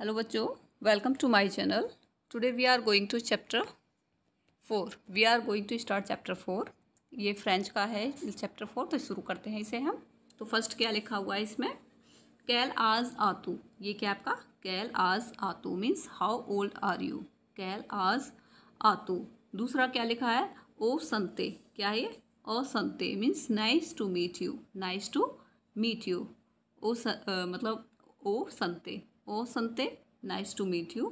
hello बच्चों welcome to my channel today we are going to chapter four we are going to start chapter four ये French का है chapter four तो शुरू करते हैं इसे हम तो फर्स्ट क्या लिखा हुआ है इसमें कैल आज आतू ये क्या आपका कैल आज आतू means how old are you कैल आज आतू दूसरा क्या लिखा है ओ संते क्या है ओ संते means nice to meet you nice to meet you ओ मतलब ओ संते ओ संते नाइस टू मीट यू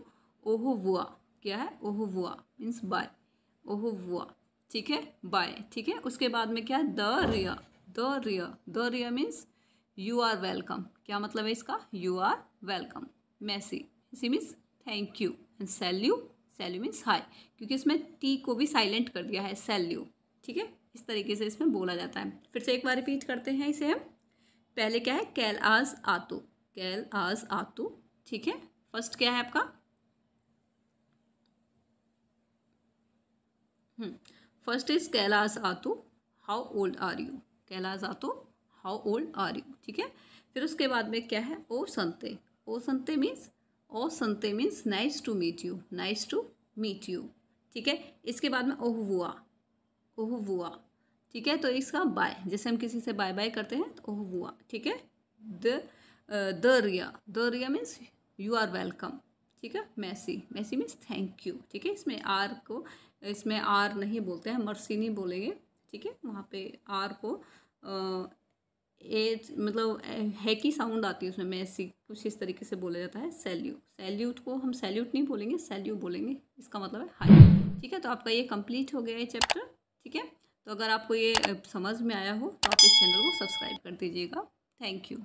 ओहो वुआ क्या है ओह वुआ मीन्स बाय ओह वुआ ठीक है बाय ठीक है उसके बाद में क्या है द रिया द रिया द रिया मीन्स यू आर वेलकम क्या मतलब है इसका यू आर वेलकम मैसी इसी मीन्स थैंक यू एंड सेल्यू सेल्यू मीन्स हाई क्योंकि इसमें टी को भी साइलेंट कर दिया है सेल्यू ठीक है इस तरीके से इसमें बोला जाता है फिर से एक बार रिपीट करते हैं इसे हम पहले क्या है कैल आज आतू कैल आज आतू ठीक है फर्स्ट क्या है आपका फर्स्ट हम्म, इज कैलाश आतु हाउ ओल्ड आर यू कैलाश आतु हाउ ओल्ड आर यू ठीक है फिर उसके बाद में क्या है ओ संते ओ संते मीन्स ओ संते means nice to meet you nice to meet you ठीक है इसके बाद में ओह वुआ ओह वुआ ठीक है तो इसका बाय जैसे हम किसी से बाय बाय करते हैं तो ओह वुआ ठीक है द दरिया दरिया मीन्स यू आर वेलकम ठीक है मैसी मैसी मीन्स थैंक यू ठीक है इसमें आर को इसमें आर नहीं बोलते हैं मर्सी नहीं बोलेंगे ठीक है वहाँ पे आर को एज मतलब हैकी साउंड आती है उसमें मैसी कुछ इस तरीके से बोला जाता है सेल्यू सैल्यूट को हम सैल्यूट नहीं बोलेंगे सैल्यू बोलेंगे इसका मतलब है हाई ठीक है तो आपका ये कंप्लीट हो गया ये चैप्टर ठीक है तो अगर आपको ये समझ में आया हो तो आप इस चैनल को सब्सक्राइब कर दीजिएगा थैंक यू